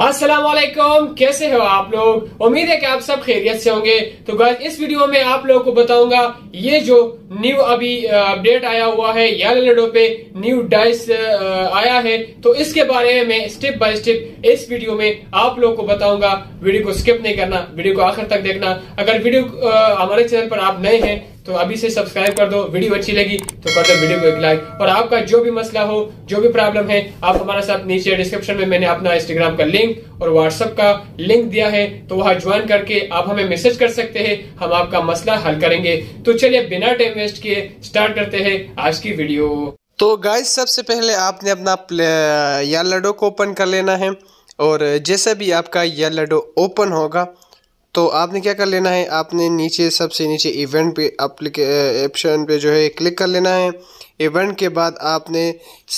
असलम कैसे हो आप लोग उम्मीद है कि आप सब खैरियत से होंगे तो गर्ज इस वीडियो में आप लोगों को बताऊंगा ये जो न्यू अभी अपडेट आया हुआ है याल पे न्यू डाइस आया है तो इसके बारे में मैं स्टेप बाय स्टेप इस वीडियो में आप लोगों को बताऊंगा वीडियो को स्किप नहीं करना वीडियो को आखिर तक देखना अगर वीडियो हमारे चैनल पर आप नए हैं तो अभी से सब्सक्राइब कर दो वीडियो अच्छी लगी तो कर दो वीडियो को एक लाइक और आपका जो भी मसला हो जो भी प्रॉब्लम है आप हमारे साथ नीचे डिस्क्रिप्शन में मैंने अपना इंस्टाग्राम का लिंक और व्हाट्सअप का लिंक दिया है तो वहां ज्वाइन करके आप हमें मैसेज कर सकते हैं हम आपका मसला हल करेंगे तो चलिए बिना टाइम वेस्ट किए स्टार्ट करते हैं आज की वीडियो तो गाइस सबसे पहले आपने अपना या लडो को ओपन कर लेना है और जैसे भी आपका यार लडो ओपन होगा तो आपने क्या कर लेना है आपने नीचे सबसे नीचे इवेंट पे ऑप्शन पे जो है क्लिक कर लेना है इवेंट के बाद आपने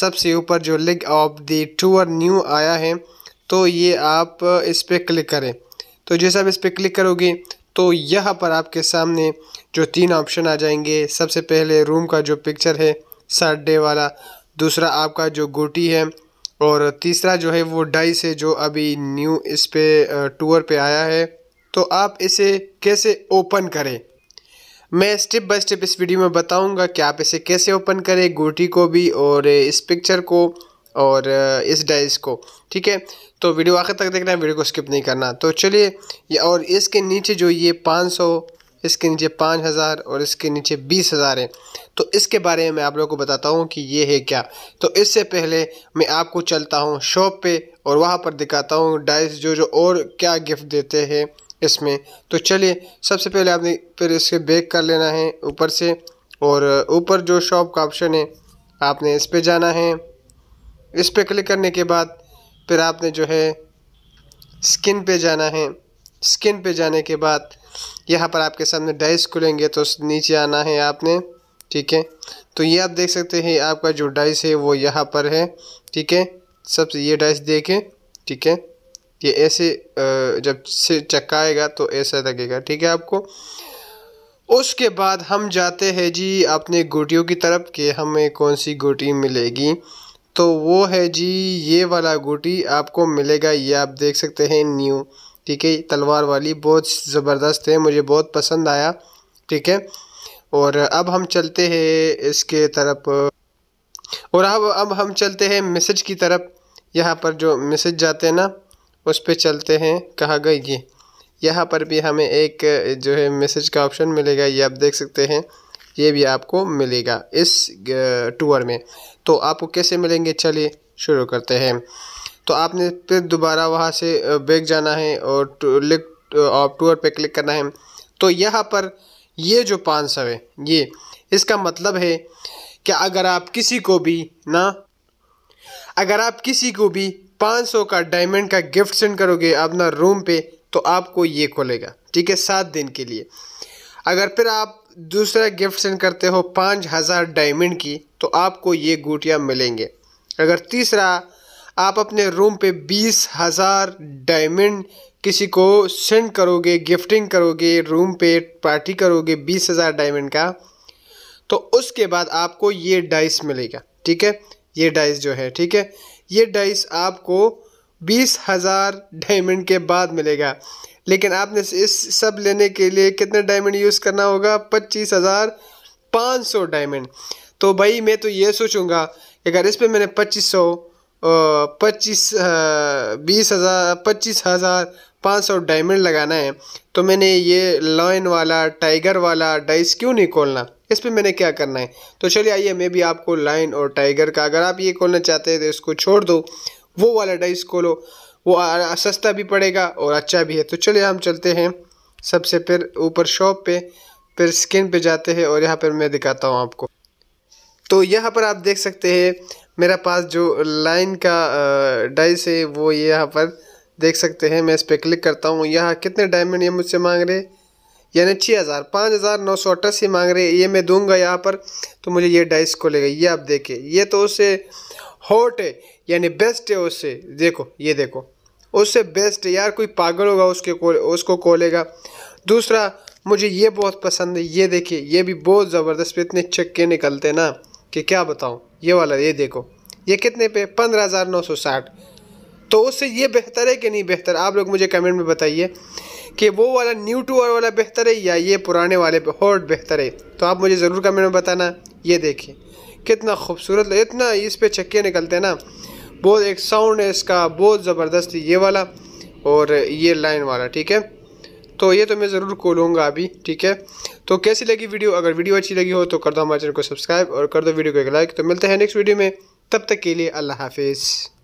सबसे ऊपर जो league of the tour new आया है तो ये आप इस पर क्लिक करें तो जैसे आप इस पर क्लिक करोगे तो यहाँ पर आपके सामने जो तीन ऑप्शन आ जाएंगे सबसे पहले रूम का जो पिक्चर है डे वाला दूसरा आपका जो गोटी है और तीसरा जो है वो डाई से जो अभी न्यू इस पर टूर पे आया है तो आप इसे कैसे ओपन करें मैं स्टेप बाय स्टेप इस वीडियो में बताऊंगा कि आप इसे कैसे ओपन करें गोटी को भी और इस पिक्चर को और इस डाइस को ठीक है तो वीडियो आखिर तक देखना है वीडियो को स्किप नहीं करना तो चलिए और इसके नीचे जो ये पाँच सौ इसके नीचे पाँच हज़ार और इसके नीचे बीस हज़ार है तो इसके बारे में मैं आप लोगों को बताता हूँ कि ये है क्या तो इससे पहले मैं आपको चलता हूँ शॉप पर और वहाँ पर दिखाता हूँ डाइस जो जो और क्या गिफ्ट देते हैं इसमें तो चलिए सबसे पहले आपने फिर इसे बेक कर लेना है ऊपर से और ऊपर जो शॉप का ऑप्शन है आपने इस पर जाना है इस पर क्लिक करने के बाद फिर आपने जो है स्किन पे जाना है स्किन पे जाने के बाद यहाँ पर आपके सामने डाइस खुलेंगे तो नीचे आना है आपने ठीक है तो ये आप देख सकते हैं आपका जो डाइस है वो यहाँ पर है ठीक है सबसे ये डाइस देखें ठीक है ये ऐसे जब से चक्काएगा तो ऐसा लगेगा ठीक है आपको उसके बाद हम जाते हैं जी अपने गोटियों की तरफ कि हमें कौन सी गोटी मिलेगी तो वो है जी ये वाला गोटी आपको मिलेगा ये आप देख सकते हैं न्यू ठीक है तलवार वाली बहुत ज़बरदस्त है मुझे बहुत पसंद आया ठीक है और अब हम चलते हैं इसके तरफ और अब अब हम चलते हैं मैसेज की तरफ यहाँ पर जो मैसेज जाते हैं ना उस पर चलते हैं कहा गई ये यहाँ पर भी हमें एक जो है मैसेज का ऑप्शन मिलेगा ये आप देख सकते हैं ये भी आपको मिलेगा इस टूर में तो आपको कैसे मिलेंगे चलिए शुरू करते हैं तो आपने फिर दोबारा वहाँ से बैग जाना है और लिक ऑफ टूर पे क्लिक करना है तो यहाँ पर ये जो पाँच सौ है ये इसका मतलब है कि अगर आप किसी को भी ना अगर आप किसी को भी 500 का डायमंड का गिफ्ट सेंड करोगे अपना रूम पे तो आपको ये खोलेगा ठीक है सात दिन के लिए अगर फिर आप दूसरा गिफ्ट सेंड करते हो पाँच हज़ार डायमंड की तो आपको ये गुटियाँ मिलेंगे अगर तीसरा आप अपने रूम पे बीस हज़ार डायमंड किसी को सेंड करोगे गिफ्टिंग करोगे रूम पे पार्टी करोगे बीस हज़ार डायमंड का तो उसके बाद आपको ये डाइस मिलेगा ठीक है ये डाइस जो है ठीक है ये डाइस आपको बीस हज़ार डायमंड के बाद मिलेगा लेकिन आपने इस सब लेने के लिए कितने डायमंड यूज़ करना होगा पच्चीस हज़ार पाँच सौ डायमंड तो भाई मैं तो ये सोचूंगा कि अगर इस पर मैंने पच्चीस सौ पच्चीस बीस हज़ार पच्चीस हज़ार पाँच सौ डायमंड लगाना है तो मैंने ये लॉइन वाला टाइगर वाला डाइस क्यों नहीं खोलना इस पर मैंने क्या करना है तो चलिए आइए मैं भी आपको लाइन और टाइगर का अगर आप ये खोलना चाहते हैं तो इसको छोड़ दो वो वाला डाइस खोलो वो सस्ता भी पड़ेगा और अच्छा भी है तो चलिए हम चलते हैं सबसे फिर ऊपर शॉप पे फिर स्किन पे जाते हैं और यहाँ पर मैं दिखाता हूँ आपको तो यहाँ पर आप देख सकते हैं मेरा पास जो लाइन का डाइस है वो यहाँ पर देख सकते हैं मैं इस पर क्लिक करता हूँ यहाँ कितने डायमंड ये मुझसे मांग रहे यानी छः हज़ार पाँच हज़ार नौ सौ अट्ठासी मांग रहे ये मैं दूंगा यहाँ पर तो मुझे ये डाइस खोलेगा ये आप देखें ये तो उससे हॉट है यानी बेस्ट है उससे देखो ये देखो उससे बेस्ट है यार कोई पागल होगा उसके को उसको खोलेगा दूसरा मुझे ये बहुत पसंद है ये देखिए ये भी बहुत ज़बरदस्त पे इतने छक्के निकलते ना कि क्या बताऊँ ये वाला ये देखो ये कितने पे पंद्रह हज़ार नौ सौ साठ तो उससे ये बेहतर है कि नहीं बेहतर आप लोग मुझे कमेंट में बताइए कि वो वाला न्यू टू वाला बेहतर है या ये पुराने वाले हॉट बेहतर है तो आप मुझे ज़रूर कमेंट में बताना ये देखिए कितना खूबसूरत इतना इस पर चक्के निकलते हैं ना बहुत एक साउंड है इसका बहुत ज़बरदस्त ये वाला और ये लाइन वाला ठीक है तो ये तो मैं ज़रूर खोलूँगा अभी ठीक है तो कैसी लगी वीडियो अगर वीडियो अच्छी लगी हो तो कर दो हमारे चैनल को सब्सक्राइब और कर दो वीडियो को एक लाइक तो मिलते हैं नेक्स्ट वीडियो में तब तक के लिए अल्लाह हाफिज़